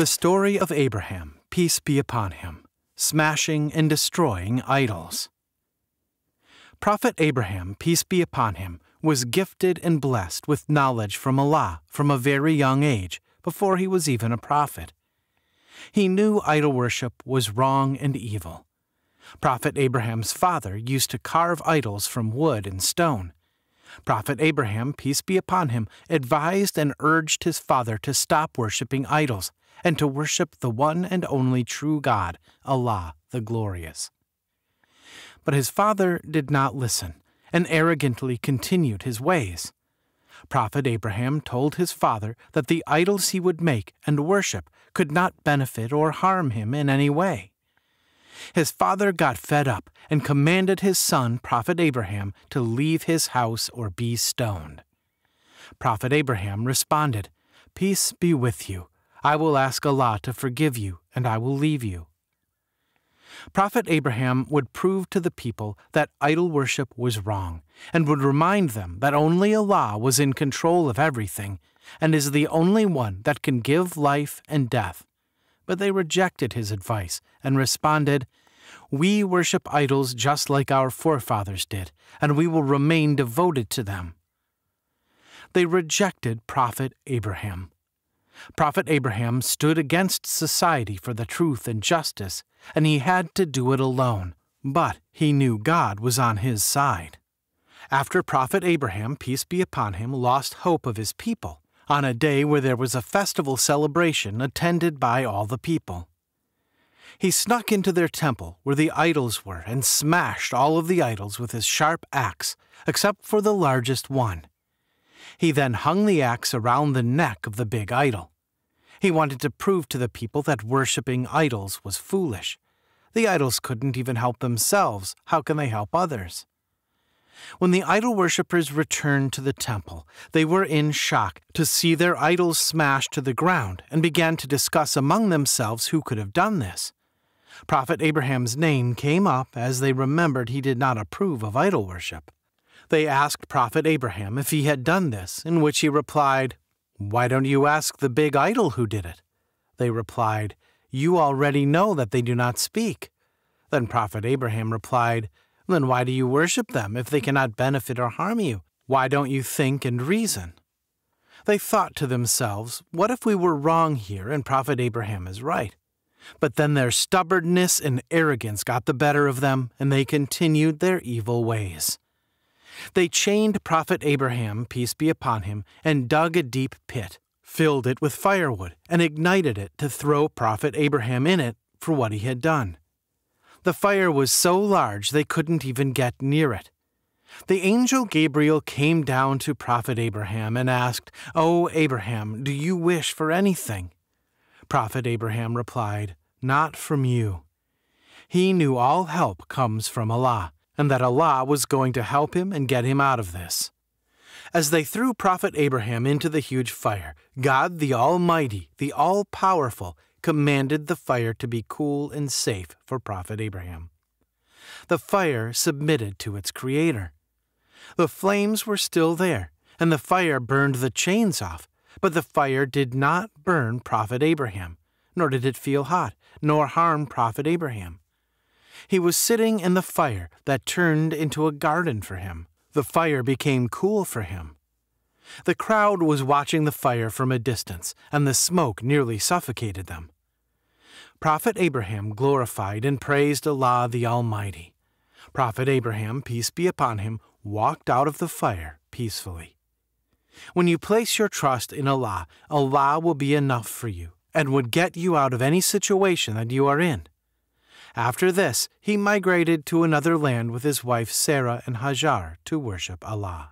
The story of Abraham, peace be upon him, smashing and destroying idols. Prophet Abraham, peace be upon him, was gifted and blessed with knowledge from Allah from a very young age, before he was even a prophet. He knew idol worship was wrong and evil. Prophet Abraham's father used to carve idols from wood and stone. Prophet Abraham, peace be upon him, advised and urged his father to stop worshiping idols and to worship the one and only true God, Allah the Glorious. But his father did not listen and arrogantly continued his ways. Prophet Abraham told his father that the idols he would make and worship could not benefit or harm him in any way his father got fed up and commanded his son, Prophet Abraham, to leave his house or be stoned. Prophet Abraham responded, Peace be with you. I will ask Allah to forgive you, and I will leave you. Prophet Abraham would prove to the people that idol worship was wrong, and would remind them that only Allah was in control of everything, and is the only one that can give life and death, but they rejected his advice and responded, We worship idols just like our forefathers did, and we will remain devoted to them. They rejected Prophet Abraham. Prophet Abraham stood against society for the truth and justice, and he had to do it alone. But he knew God was on his side. After Prophet Abraham, peace be upon him, lost hope of his people, on a day where there was a festival celebration attended by all the people. He snuck into their temple where the idols were and smashed all of the idols with his sharp axe, except for the largest one. He then hung the axe around the neck of the big idol. He wanted to prove to the people that worshipping idols was foolish. The idols couldn't even help themselves. How can they help others? When the idol worshippers returned to the temple, they were in shock to see their idols smashed to the ground and began to discuss among themselves who could have done this. Prophet Abraham's name came up as they remembered he did not approve of idol worship. They asked Prophet Abraham if he had done this, in which he replied, Why don't you ask the big idol who did it? They replied, You already know that they do not speak. Then Prophet Abraham replied, then why do you worship them if they cannot benefit or harm you? Why don't you think and reason? They thought to themselves, What if we were wrong here and Prophet Abraham is right? But then their stubbornness and arrogance got the better of them, and they continued their evil ways. They chained Prophet Abraham, peace be upon him, and dug a deep pit, filled it with firewood, and ignited it to throw Prophet Abraham in it for what he had done. The fire was so large they couldn't even get near it. The angel Gabriel came down to Prophet Abraham and asked, O oh, Abraham, do you wish for anything? Prophet Abraham replied, Not from you. He knew all help comes from Allah, and that Allah was going to help him and get him out of this. As they threw Prophet Abraham into the huge fire, God the Almighty, the All Powerful, commanded the fire to be cool and safe for Prophet Abraham. The fire submitted to its creator. The flames were still there, and the fire burned the chains off, but the fire did not burn Prophet Abraham, nor did it feel hot, nor harm Prophet Abraham. He was sitting in the fire that turned into a garden for him. The fire became cool for him, the crowd was watching the fire from a distance, and the smoke nearly suffocated them. Prophet Abraham glorified and praised Allah the Almighty. Prophet Abraham, peace be upon him, walked out of the fire peacefully. When you place your trust in Allah, Allah will be enough for you and would get you out of any situation that you are in. After this, he migrated to another land with his wife Sarah and Hajar to worship Allah.